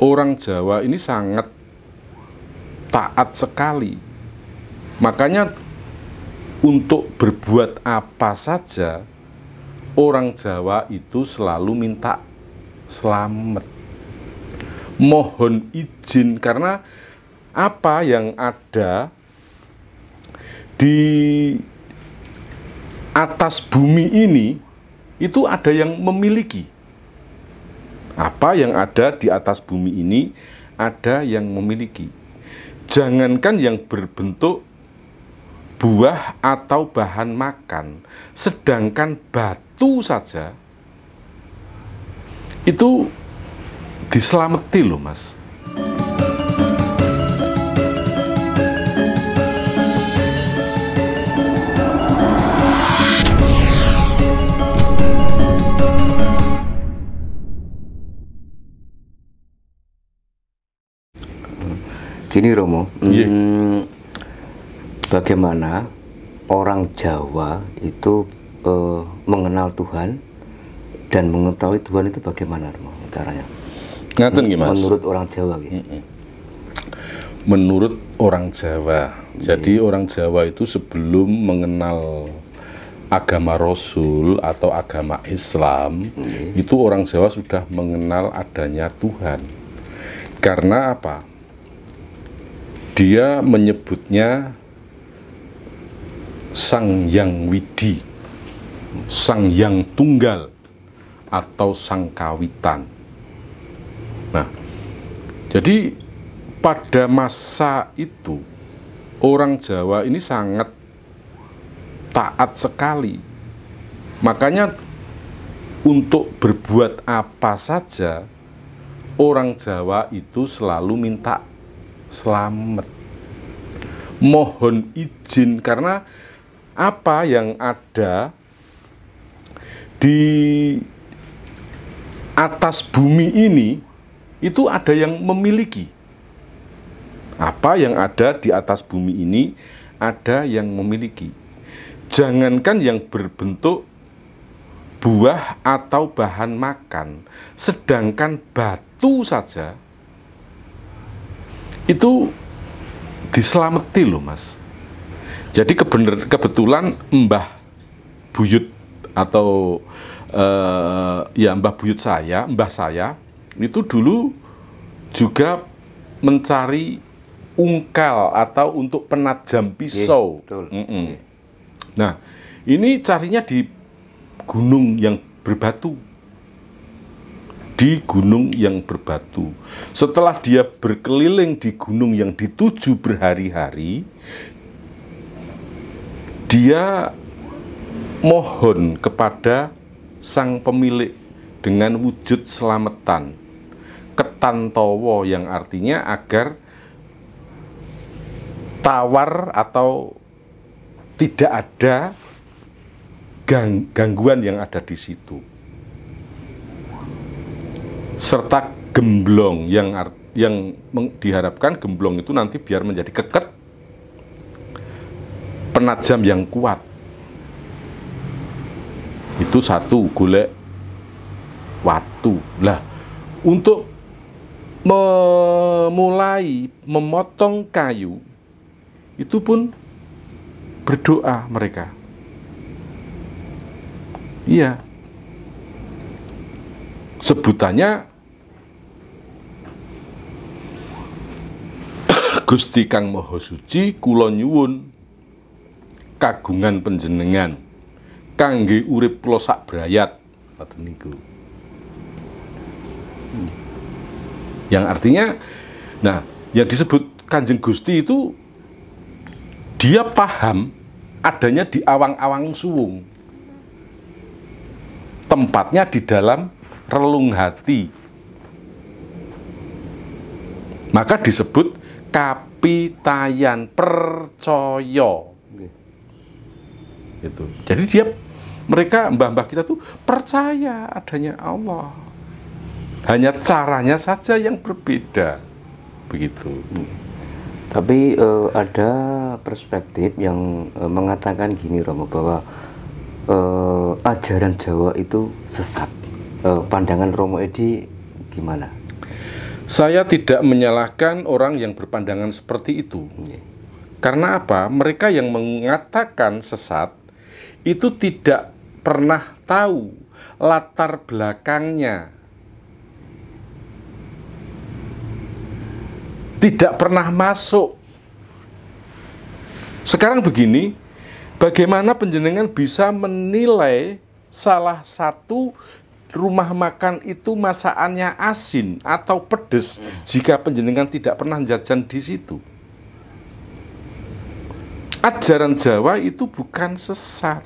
orang Jawa ini sangat taat sekali. Makanya untuk berbuat apa saja orang Jawa itu selalu minta selamat. Mohon izin karena apa yang ada di atas bumi ini itu ada yang memiliki apa yang ada di atas bumi ini ada yang memiliki. Jangankan yang berbentuk buah atau bahan makan, sedangkan batu saja itu diselamati loh mas Gini Romo, yeah. hmm, bagaimana orang Jawa itu uh, mengenal Tuhan dan mengetahui Tuhan itu bagaimana Romo caranya? Ngaten gimana? Menurut orang Jawa gitu. Menurut orang Jawa. Yeah. Jadi orang Jawa itu sebelum mengenal agama Rasul atau agama Islam itu orang Jawa sudah mengenal adanya Tuhan. Karena apa? dia menyebutnya Sang Yang Widi, Sang Yang Tunggal, atau Sang Kawitan. Nah, jadi pada masa itu orang Jawa ini sangat taat sekali. Makanya untuk berbuat apa saja orang Jawa itu selalu minta selamat. Mohon izin karena apa yang ada di atas bumi ini itu ada yang memiliki. Apa yang ada di atas bumi ini ada yang memiliki. Jangankan yang berbentuk buah atau bahan makan, sedangkan batu saja itu diselamati loh mas jadi kebener, kebetulan mbah buyut atau uh, ya mbah buyut saya mbah saya itu dulu juga mencari ungkal atau untuk penajam iya, pisau. Yeah, betul. Nah, ini carinya di gunung yang berbatu di gunung yang berbatu. Setelah dia berkeliling di gunung yang dituju berhari-hari, dia mohon kepada sang pemilik dengan wujud selamatan ketantowo yang artinya agar tawar atau tidak ada gangguan yang ada di situ serta gemblong yang yang diharapkan gemblong itu nanti biar menjadi keket penajam yang kuat itu satu golek watu lah untuk memulai memotong kayu itu pun berdoa mereka iya sebutannya Gusti Kang Maha Suci kula nyuwun kagungan panjenengan kangge urip kula sak brayat yang artinya nah yang disebut Kanjeng Gusti itu dia paham adanya di awang-awang suwung tempatnya di dalam relung hati. Maka disebut kapitayan percaya. Itu. Jadi dia mereka mbah-mbah kita tuh percaya adanya Allah. Hanya caranya saja yang berbeda. Begitu. Tapi uh, ada perspektif yang uh, mengatakan gini Romo bahwa uh, ajaran Jawa itu sesat. Eh, pandangan Romo Edi gimana? Saya tidak menyalahkan orang yang berpandangan seperti itu. Iya. Karena apa? Mereka yang mengatakan sesat itu tidak pernah tahu latar belakangnya. Tidak pernah masuk. Sekarang begini, bagaimana penjenengan bisa menilai salah satu rumah makan itu masakannya asin atau pedes jika penjenengan tidak pernah jajan di situ. Ajaran Jawa itu bukan sesat,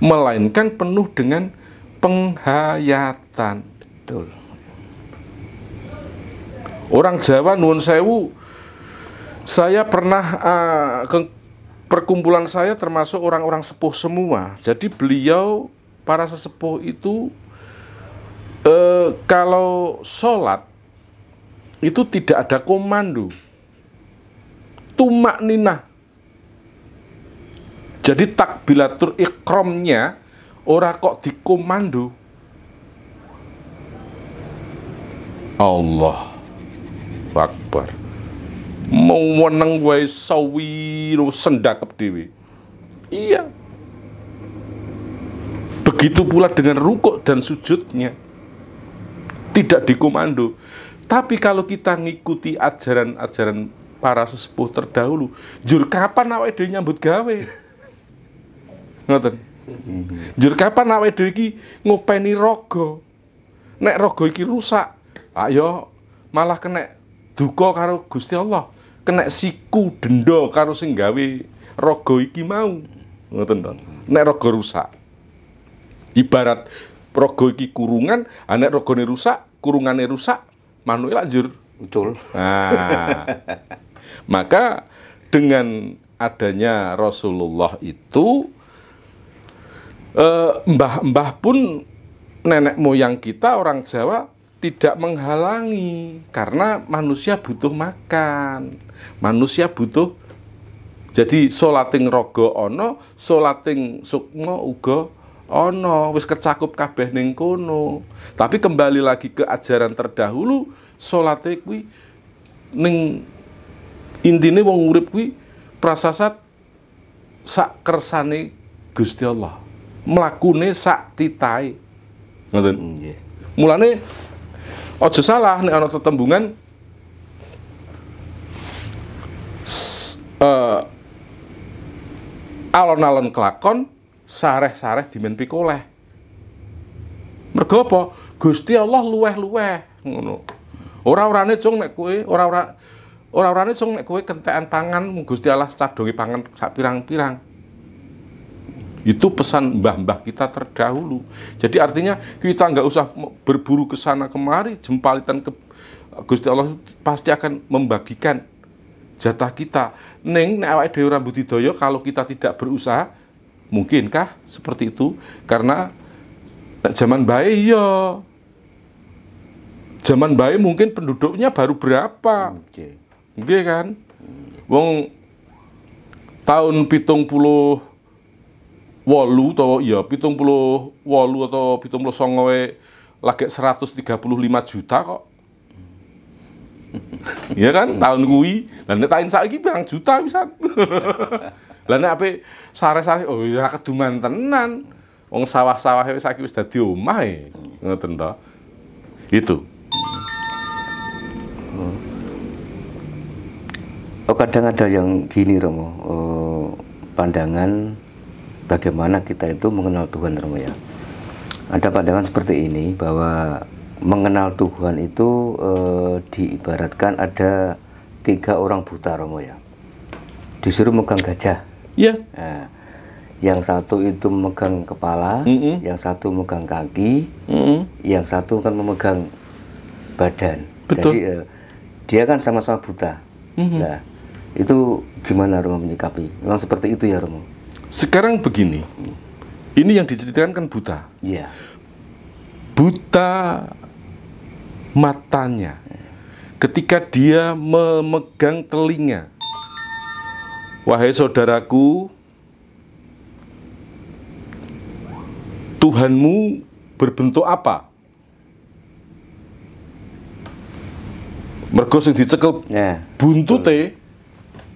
melainkan penuh dengan penghayatan. Betul. Orang Jawa nuwun sewu saya pernah uh, ke perkumpulan saya termasuk orang-orang sepuh semua. Jadi beliau para sesepuh itu e, kalau sholat itu tidak ada komando tumak ninah jadi takbilatur ikromnya ora kok dikomando Allah Akbar mau weneng wae sawiru sendakep dewi iya begitu pula dengan rukuk dan sujudnya tidak dikomando. Tapi kalau kita ngikuti ajaran-ajaran para sesepuh terdahulu, jur kapan awake dhewe nyambut gawe? Ngoten. Jur kapan awake dhewe iki ngopeni raga? Nek raga iki rusak, ayo ah ya, malah kena duka karo Gusti Allah, kena siku denda karo sing gawe raga iki mau. Ngoten to. Nek raga rusak. Ibarat rogo iki kurungan, anak rogone rusak, kurungannya rusak, manuel anjur. muncul. Nah. maka dengan adanya Rasulullah itu eh, mbah-mbah pun nenek moyang kita orang Jawa tidak menghalangi karena manusia butuh makan manusia butuh jadi solating rogo ono solating sukmo ugo ono wis kecakup kabeh ning kono tapi kembali lagi ke ajaran terdahulu salate kuwi ning intine wong urip kuwi prasasat sak kersane Gusti Allah mlakune sak titai. ngoten nggih mulane aja salah nek ana tetembungan uh, alon-alon kelakon sareh-sareh dimen pikoleh. Mergo Gusti Allah luweh-luweh ngono. Ora-orane cung nek kowe ora orang ora-orane cung nek kowe kentekan pangan Gusti Allah cadongi pangan sak pirang-pirang. Itu pesan mbah-mbah kita terdahulu. Jadi artinya kita nggak usah berburu ke sana kemari, jempalitan ke Gusti Allah pasti akan membagikan jatah kita. neng, nek awake dhewe ora kalau kita tidak berusaha, Mungkinkah seperti itu? Karena eh, zaman bayi ya. Zaman bayi mungkin penduduknya baru berapa? Oke. Okay. Okay, kan? Wong tahun pitung puluh walu atau ya pitung puluh walu atau pitung puluh songowe lagi 135 juta kok. Iya kan? Tahun kui dan nek tahun saiki pirang juta bisa. Lah nek ape sare-sare oh ya keduman tenan. Wong sawah-sawah wis saiki wis dadi omah e. Ngoten to. Itu. Oh kadang ada yang gini Romo, oh, pandangan bagaimana kita itu mengenal Tuhan Romo ya. Ada pandangan seperti ini bahwa mengenal Tuhan itu eh, diibaratkan ada tiga orang buta Romo ya. Disuruh megang gajah Iya. Yeah. Nah, yang satu itu memegang kepala, mm -hmm. yang satu memegang kaki, mm -hmm. yang satu kan memegang badan. Betul. Jadi eh, dia kan sama-sama buta. Mm -hmm. Nah, itu gimana Romo menyikapi? Memang seperti itu ya Romo. Sekarang begini, hmm. ini yang diceritakan kan buta. Iya. Yeah. Buta matanya. Hmm. Ketika dia memegang telinga, Wahai saudaraku, Tuhanmu berbentuk apa? Mergo sing dicekel ya, buntute.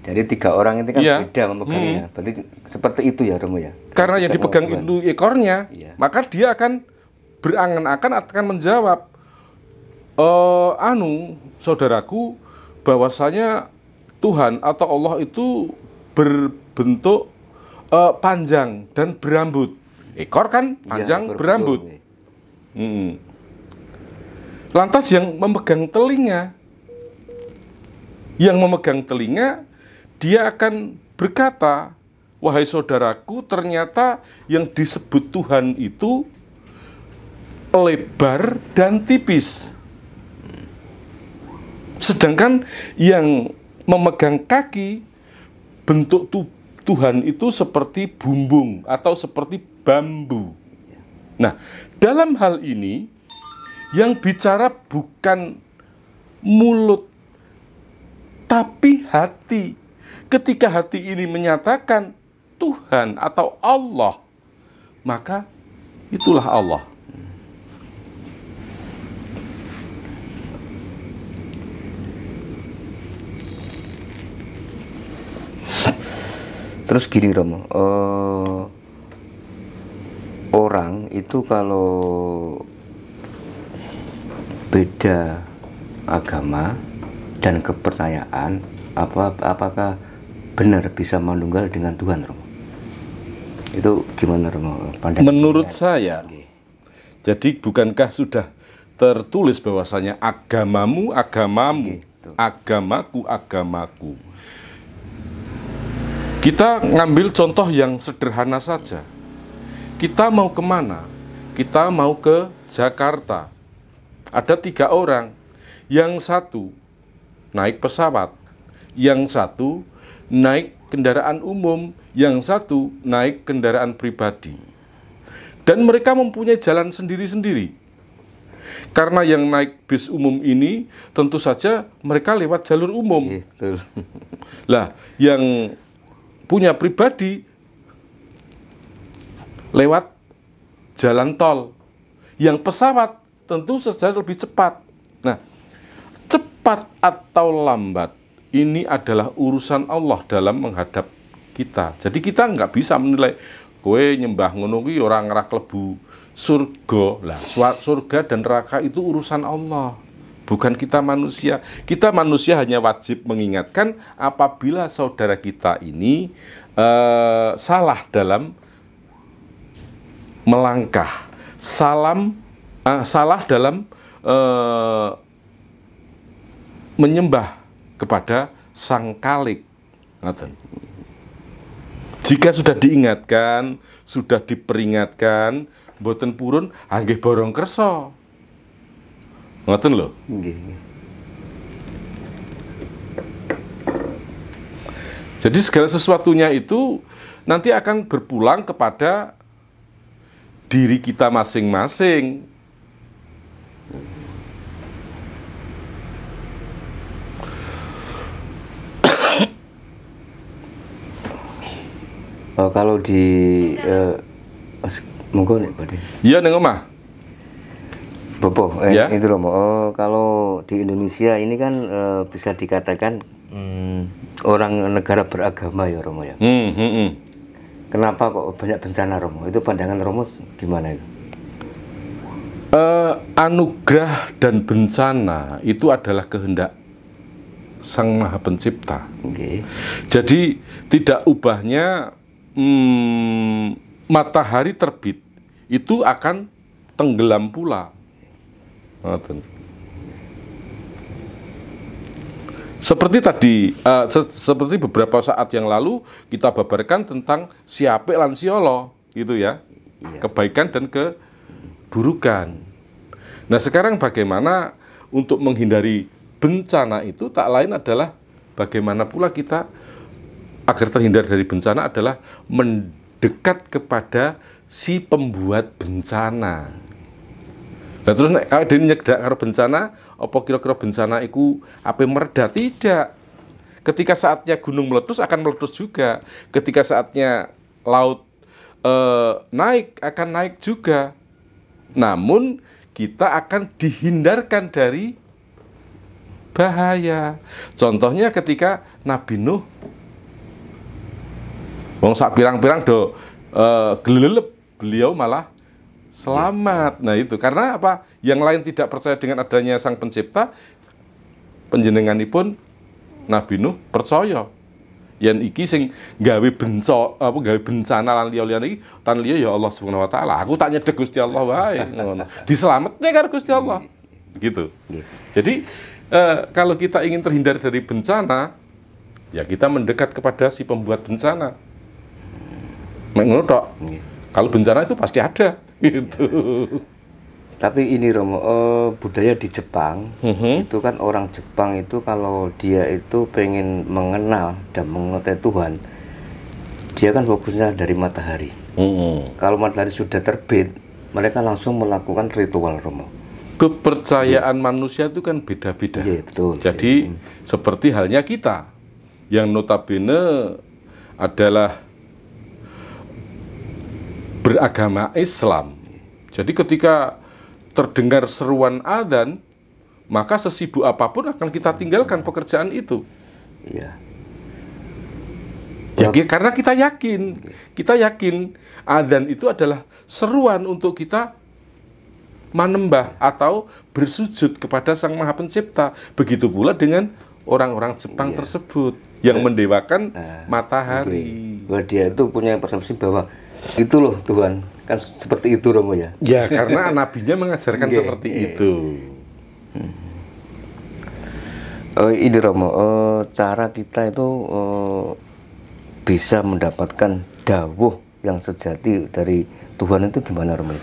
Jadi tiga orang ini kan iya. hmm. ya. beda memegangnya. Hmm. Berarti seperti itu ya Romo ya. Karena yang dipegang itu ekornya, ya. maka dia akan berangan-akan akan menjawab e, anu saudaraku bahwasanya Tuhan atau Allah itu berbentuk uh, panjang dan berambut. Ekor kan iya, panjang ya, berambut. Hmm. Lantas yang memegang telinga, yang memegang telinga, dia akan berkata, Wahai saudaraku, ternyata yang disebut Tuhan itu lebar dan tipis. Sedangkan yang memegang kaki bentuk tu Tuhan itu seperti bumbung atau seperti bambu. Nah, dalam hal ini yang bicara bukan mulut tapi hati. Ketika hati ini menyatakan Tuhan atau Allah, maka itulah Allah. terus gini Romo uh, orang itu kalau beda agama dan kepercayaan apa apakah benar bisa menunggal dengan Tuhan Romo itu gimana Romo Pandang menurut saya okay. jadi bukankah sudah tertulis bahwasanya agamamu agamamu okay, agamaku agamaku kita ngambil contoh yang sederhana saja. Kita mau kemana? Kita mau ke Jakarta. Ada tiga orang. Yang satu naik pesawat, yang satu naik kendaraan umum, yang satu naik kendaraan pribadi. Dan mereka mempunyai jalan sendiri-sendiri. Karena yang naik bis umum ini tentu saja mereka lewat jalur umum. Iya, lah, yang punya pribadi lewat jalan tol. Yang pesawat tentu saja lebih cepat. Nah, cepat atau lambat ini adalah urusan Allah dalam menghadap kita. Jadi kita nggak bisa menilai kue nyembah ngunungi orang ngerak lebu surga. Lah, surga dan neraka itu urusan Allah bukan kita manusia. Kita manusia hanya wajib mengingatkan apabila saudara kita ini uh, salah dalam melangkah, salam uh, salah dalam uh, menyembah kepada sang kalik. Jika sudah diingatkan, sudah diperingatkan, boten purun, anggih borong kerso Ngoten lho. Jadi segala sesuatunya itu nanti akan berpulang kepada diri kita masing-masing. Oh, kalau di uh, monggo nih Pak. Iya ning omah. Bobo, eh, ya? itu loh. Oh, kalau di Indonesia ini kan eh, bisa dikatakan hmm, orang negara beragama ya Romo ya. Hmm, hmm, hmm. Kenapa kok banyak bencana Romo? Itu pandangan Romo gimana itu? Eh, anugerah dan bencana itu adalah kehendak Sang Maha Pencipta. Okay. Jadi tidak ubahnya hmm, matahari terbit itu akan tenggelam pula Maten. Seperti tadi, uh, se seperti beberapa saat yang lalu kita babarkan tentang siapa lansiolo, gitu ya, iya. kebaikan dan keburukan. Nah sekarang bagaimana untuk menghindari bencana itu tak lain adalah bagaimana pula kita agar terhindar dari bencana adalah mendekat kepada si pembuat bencana. Nah terus nek kalau dia nyedak karo bencana, apa kira-kira bencana itu api mereda? Tidak. Ketika saatnya gunung meletus akan meletus juga. Ketika saatnya laut eh, naik akan naik juga. Namun kita akan dihindarkan dari bahaya. Contohnya ketika Nabi Nuh wong sak pirang-pirang do uh, gelelep beliau malah selamat. Nah itu karena apa? Yang lain tidak percaya dengan adanya sang pencipta, pun Nabi Nuh percaya. yang iki sing gawe benco apa gawe bencana lan liya-liya iki tan liya ya Allah Subhanahu wa taala. Aku tak nyedek Gusti Allah wae ngono. Dislametne karo Gusti Allah. Gitu. Jadi eh, kalau kita ingin terhindar dari bencana, ya kita mendekat kepada si pembuat bencana. Mek ngono tok. Kalau bencana itu pasti ada gitu. Tapi ini Romo, uh, budaya di Jepang mm-hmm. itu kan orang Jepang itu kalau dia itu pengen mengenal dan mengetahui Tuhan, dia kan fokusnya dari matahari. Mm-hmm. Kalau matahari sudah terbit, mereka langsung melakukan ritual Romo. Kepercayaan yeah. manusia itu kan beda-beda. Yeah, iya, Jadi yeah. Mhm. seperti halnya kita yang notabene adalah beragama Islam. Jadi ketika terdengar seruan adzan, maka sesibuk apapun akan kita tinggalkan pekerjaan itu. Iya. Ya, ya, karena kita yakin, kita yakin adzan itu adalah seruan untuk kita manembah atau bersujud kepada Sang Maha Pencipta. Begitu pula dengan orang-orang Jepang iya. tersebut yang iya. mendewakan ah, matahari. Bahwa dia itu punya persepsi bahwa itu loh Tuhan, kan seperti itu Romo ya. Ya karena nabinya mengajarkan yeah, seperti yeah. itu. Hmm. ini Romo, uh, cara kita itu uh, bisa mendapatkan dawuh yang sejati dari Tuhan itu gimana Romo?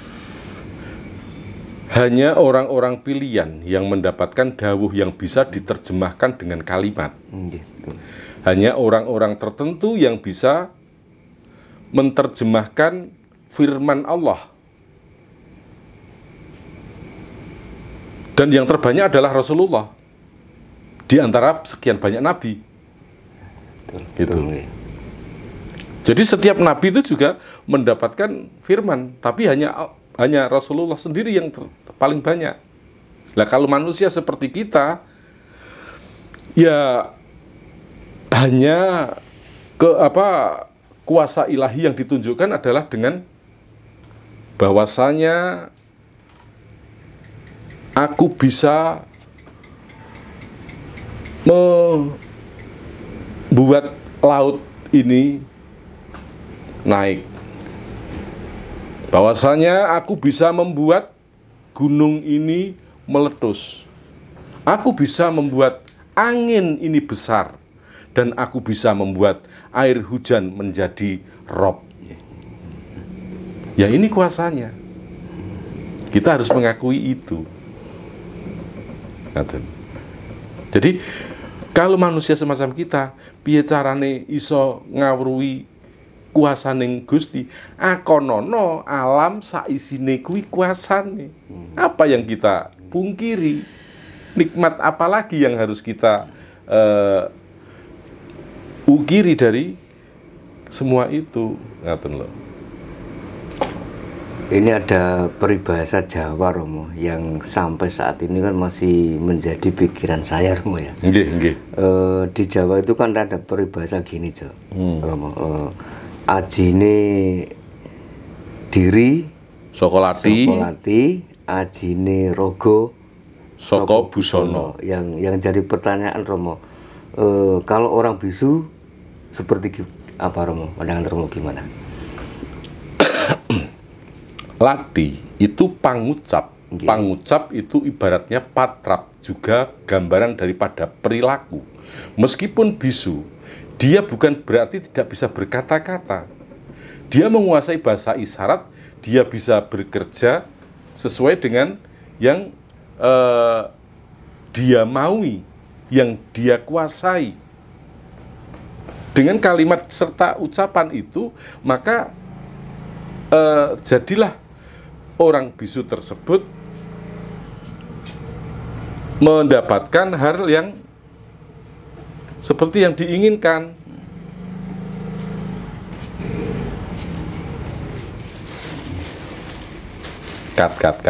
Hanya orang-orang pilihan yang mendapatkan dawuh yang bisa diterjemahkan dengan kalimat. Hanya orang-orang tertentu yang bisa menterjemahkan firman Allah. Dan yang terbanyak adalah Rasulullah. Di antara sekian banyak nabi. gitu. Iya. Jadi setiap nabi itu juga mendapatkan firman, tapi hanya hanya Rasulullah sendiri yang ter, paling banyak. Lah kalau manusia seperti kita ya hanya ke apa kuasa ilahi yang ditunjukkan adalah dengan bahwasanya aku bisa membuat laut ini naik. Bahwasanya aku bisa membuat gunung ini meletus. Aku bisa membuat angin ini besar dan aku bisa membuat air hujan menjadi rob. Ya ini kuasanya. Kita harus mengakui itu. Jadi kalau manusia semacam kita, piye carane iso kuasa neng Gusti? Akonono alam saisine kuwi kuasane. Apa yang kita pungkiri? Nikmat apalagi yang harus kita uh, ugiri dari semua itu ngaten loh ini ada peribahasa Jawa Romo yang sampai saat ini kan masih menjadi pikiran saya Romo ya. Nggih, nggih. E, di Jawa itu kan ada peribahasa gini Jo. Hmm. Romo, e, ajine diri sokolati, sokolati ajine rogo soko busono. Yang yang jadi pertanyaan Romo. E, kalau orang bisu seperti apa Romo pandangan Romo gimana lati itu pangucap okay. pangucap itu ibaratnya patrap juga gambaran daripada perilaku meskipun bisu dia bukan berarti tidak bisa berkata-kata dia menguasai bahasa isyarat dia bisa bekerja sesuai dengan yang uh, dia maui yang dia kuasai dengan kalimat serta ucapan itu, maka eh, jadilah orang bisu tersebut mendapatkan hal yang seperti yang diinginkan. Kat kat kat.